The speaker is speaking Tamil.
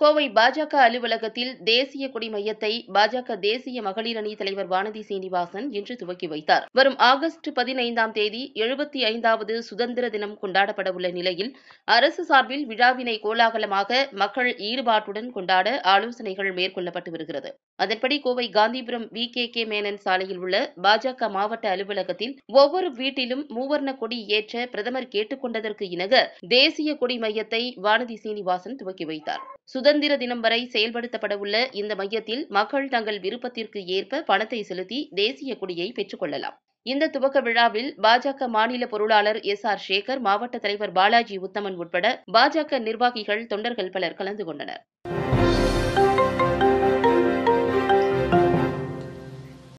கோவை பாஜக அலுவலகத்தில் தேசிய கொடி மையத்தை பாஜக தேசிய மகளிர் அணி தலைவர் வானதி சீனிவாசன் இன்று துவக்கி வைத்தார் வரும் ஆகஸ்ட் பதினைந்தாம் தேதி எழுபத்தி ஐந்தாவது சுதந்திர தினம் கொண்டாடப்படவுள்ள நிலையில் அரசு சார்பில் விழாவினை கோலாகலமாக மக்கள் ஈடுபாட்டுடன் கொண்டாட ஆலோசனைகள் மேற்கொள்ளப்பட்டு வருகிறது அதன்படி Kovai Gandhipuram V K K Menon சாலையில் உள்ள பாஜக மாவட்ட அலுவலகத்தில் ஒவ்வொரு வீட்டிலும் மூவர்ண கொடி ஏற்ற பிரதமர் கேட்டுக்கொண்டதற்கு இணங்க தேசிய கொடி மையத்தை வானதி சீனிவாசன் துவக்கி வைத்தார் சுதந்திர தினம் வரை செயல்படுத்தப்படவுள்ள இந்த மையத்தில் மக்கள் தங்கள் விருப்பத்திற்கு ஏற்ப பணத்தை செலுத்தி தேசிய கொடியை பெற்றுக்கொள்ளலாம் இந்த துவக்க விழாவில் பாஜக மாநில பொருளாளர் எஸ் ஆர் சேகர் மாவட்ட தலைவர் பாலாஜி உத்தமன் உட்பட பாஜக நிர்வாகிகள் தொண்டர்கள் பலர் கலந்து கொண்டனர்